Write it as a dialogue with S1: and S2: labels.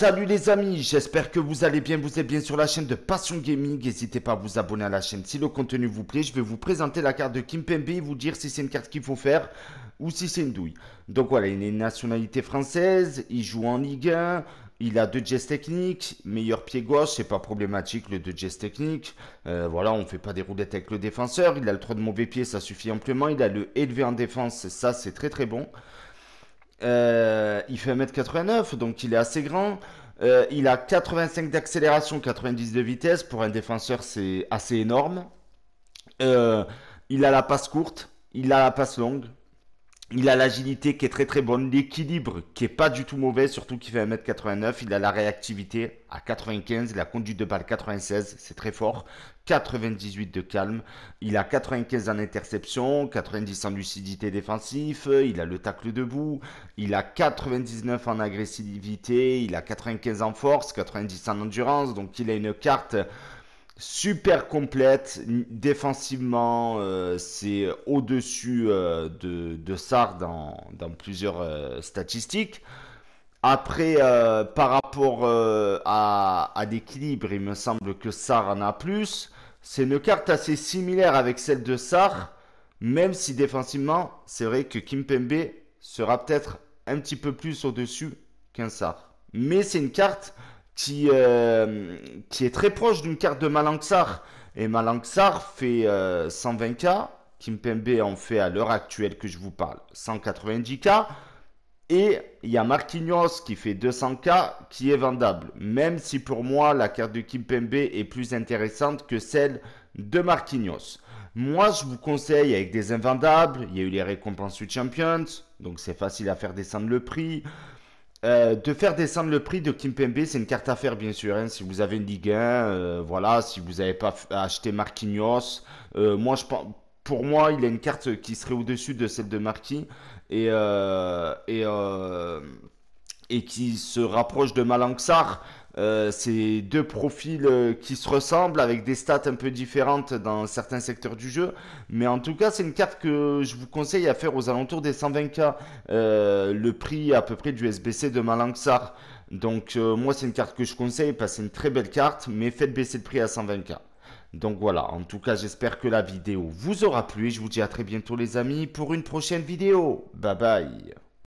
S1: Salut les amis, j'espère que vous allez bien, vous êtes bien sur la chaîne de Passion Gaming, n'hésitez pas à vous abonner à la chaîne si le contenu vous plaît, je vais vous présenter la carte de Kimpembe et vous dire si c'est une carte qu'il faut faire ou si c'est une douille. Donc voilà, il est une nationalité française, il joue en Ligue 1, il a deux gestes techniques, meilleur pied gauche, c'est pas problématique le deux gestes techniques. Euh, voilà, on fait pas des roulettes avec le défenseur. Il a le 3 de mauvais pied, ça suffit amplement. Il a le élevé en défense, ça c'est très très bon. Euh, il fait 1m89, donc il est assez grand. Euh, il a 85 d'accélération, 90 de vitesse. Pour un défenseur, c'est assez énorme. Euh, il a la passe courte, il a la passe longue. Il a l'agilité qui est très très bonne, l'équilibre qui est pas du tout mauvais, surtout qu'il fait 1m89, il a la réactivité à 95, la conduite de balle 96, c'est très fort, 98 de calme, il a 95 en interception, 90 en lucidité défensive, il a le tacle debout, il a 99 en agressivité, il a 95 en force, 90 en endurance, donc il a une carte super complète. Défensivement, euh, c'est au-dessus euh, de, de Sar dans, plusieurs euh, statistiques. Après, par rapport à, l'équilibre, il me semble que Sar en a plus. C'est une carte assez similaire avec celle de Sar, même si défensivement, c'est vrai que Kimpembe sera peut-être un petit peu plus au-dessus qu'un Sar. Mais c'est une carte euh, qui, est très proche d'une carte de Malanxar. Et Malanxar fait 120K. Euh, Kimpembe en fait à l'heure actuelle que je vous parle 190K. Et il y a Marquinhos qui fait 200K qui est vendable. Même si pour moi la carte de Kimpembe est plus intéressante que celle de Marquinhos. Moi je vous conseille avec des invendables. Il y a eu les récompenses du Champions. Donc c'est facile à faire descendre le prix. Euh, de faire descendre le prix de Kimpembe, c'est une carte à faire bien sûr. Hein. Si vous avez une Ligue 1, euh, voilà, si vous n'avez pas acheté Marquinhos, euh, moi je pour moi, il a une carte qui serait au-dessus de celle de Marquis et et et qui se rapproche de Malanxar. Euh, c'est deux profils euh, qui se ressemblent avec des stats un peu différentes dans certains secteurs du jeu. Mais en tout cas, c'est une carte que je vous conseille à faire aux alentours des 120K. Euh, le prix à peu près du SBC de Malanxar. Donc moi, c'est une carte que je conseille parce que c'est une très belle carte, mais faites baisser le prix à 120K. Donc voilà, en tout cas j'espère que la vidéo vous aura plu et je vous dis à très bientôt les amis pour une prochaine vidéo. Bye bye